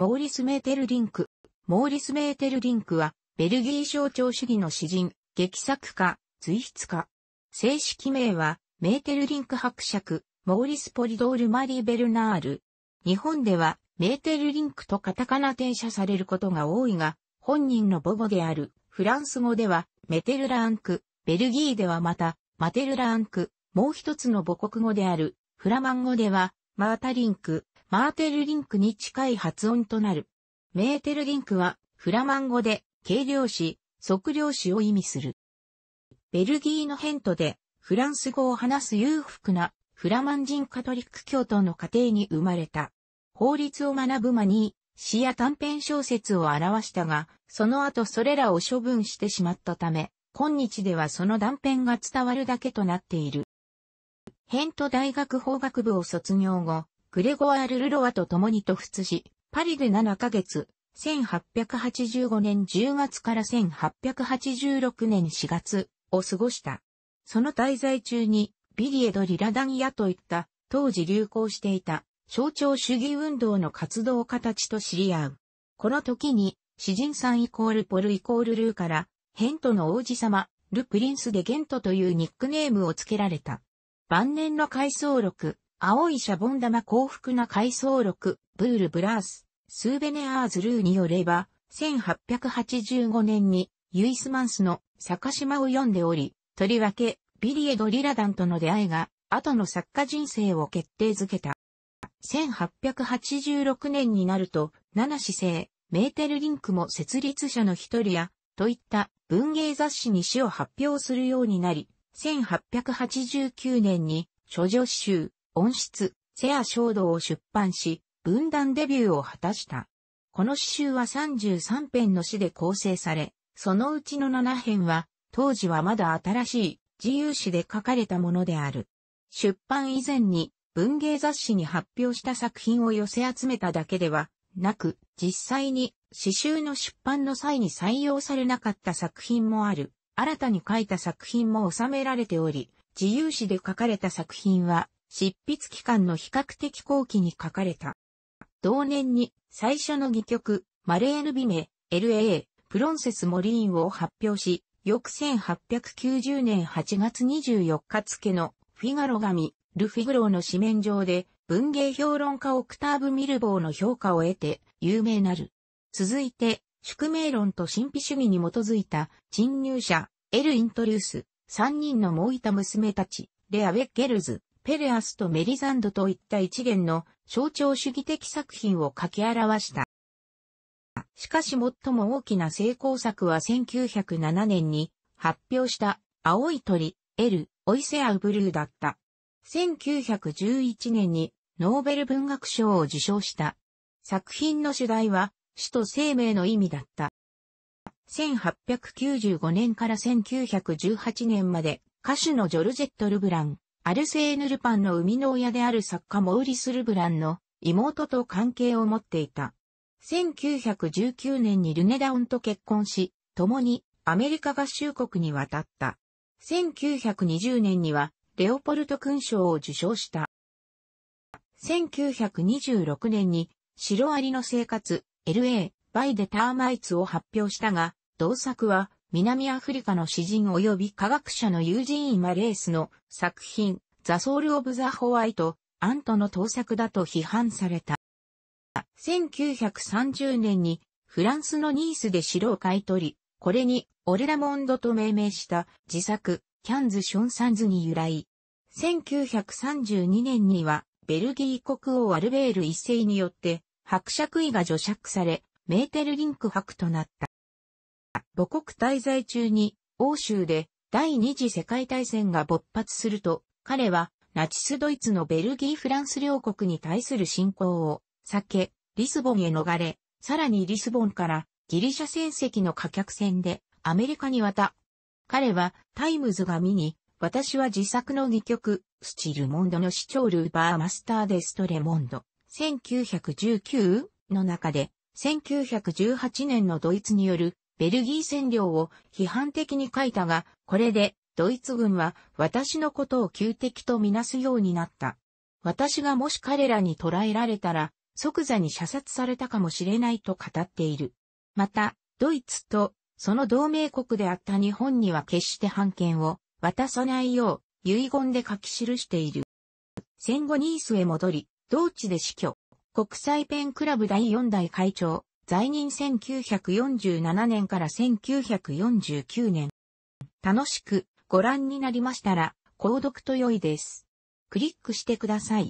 モーリス・メーテルリンク。モーリス・メーテルリンクは、ベルギー象徴主義の詩人、劇作家、随筆家。正式名は、メーテルリンク伯爵、モーリス・ポリドール・マリー・ベルナール。日本では、メーテルリンクとカタカナ転写されることが多いが、本人の母語である、フランス語では、メテルランク、ベルギーではまた、マテルランク、もう一つの母国語である、フラマン語では、マータリンク、マーテルリンクに近い発音となる。メーテルリンクは、フラマン語で、軽量詞、測量詞を意味する。ベルギーのヘントで、フランス語を話す裕福な、フラマン人カトリック教徒の家庭に生まれた。法律を学ぶ間に、詩や短編小説を表したが、その後それらを処分してしまったため、今日ではその断片が伝わるだけとなっている。ヘント大学法学部を卒業後、グレゴアール・ルロワと共に突出し、パリで7ヶ月、1885年10月から1886年4月を過ごした。その滞在中に、ビリエド・リラダンヤといった当時流行していた象徴主義運動の活動家たちと知り合う。この時に、詩人さんイコールポルイコールルーから、ヘントの王子様、ル・プリンス・デ・ゲントというニックネームを付けられた。晩年の回想録、青いシャボン玉幸福な回想録、ブール・ブラース、スーベネアーズ・ルーによれば、1885年にユイスマンスの坂島を読んでおり、とりわけビリエド・リラダンとの出会いが、後の作家人生を決定づけた。1886年になると、七子生、メーテル・リンクも設立者の一人や、といった文芸雑誌に詩を発表するようになり、1889年に、諸女集、音質、セア衝動を出版し、分断デビューを果たした。この詩集は33編の詩で構成され、そのうちの7編は、当時はまだ新しい自由詩で書かれたものである。出版以前に文芸雑誌に発表した作品を寄せ集めただけではなく、実際に詩集の出版の際に採用されなかった作品もある。新たに書いた作品も収められており、自由詩で書かれた作品は執筆期間の比較的後期に書かれた。同年に最初の戯曲、マレーヌビメ、LA、プロンセス・モリーンを発表し、翌1890年8月24日付のフィガロ紙、ルフィグローの紙面上で文芸評論家オクターブ・ミルボーの評価を得て有名なる。続いて、宿命論と神秘主義に基づいた侵入者、エル・イントリュース、3人のもういた娘たち、レア・ウェッゲルズ、ペレアスとメリザンドといった一元の象徴主義的作品を書き表した。しかし最も大きな成功作は1907年に発表した青い鳥、エル、オイセア・ウブルーだった。1911年にノーベル文学賞を受賞した。作品の主題は死と生命の意味だった。1895年から1918年まで歌手のジョルジェット・ルブラン、アルセーヌ・ルパンの生みの親である作家モーリス・ルブランの妹と関係を持っていた。1919年にルネダウンと結婚し、共にアメリカ合衆国に渡った。1920年にはレオポルト勲章を受賞した。1926年にシロアリの生活 LA バイデターマイツを発表したが、同作は南アフリカの詩人及び科学者のユージーン・マレースの作品、ザ・ソウル・オブ・ザ・ホワイト、アントの盗作だと批判された。1930年にフランスのニースで城を買い取り、これにオレラモンドと命名した自作、キャンズ・ションサンズに由来。1932年には、ベルギー国王アルベール一世によって、伯爵位が除爵され、メーテルリンク伯となった。母国滞在中に欧州で第二次世界大戦が勃発すると、彼はナチスドイツのベルギー・フランス両国に対する侵攻を避け、リスボンへ逃れ、さらにリスボンからギリシャ船籍の貨客船でアメリカに渡。彼はタイムズが見に、私は自作の2曲、スチルモンドの市長ルーバーマスターデストレモンド、1919? の中で、1918年のドイツによるベルギー占領を批判的に書いたが、これでドイツ軍は私のことを旧敵とみなすようになった。私がもし彼らに捕らえられたら、即座に射殺されたかもしれないと語っている。また、ドイツとその同盟国であった日本には決して判権を渡さないよう遺言で書き記している。戦後ニースへ戻り、同地で死去。国際ペンクラブ第4代会長、在任1947年から1949年。楽しくご覧になりましたら、購読と良いです。クリックしてください。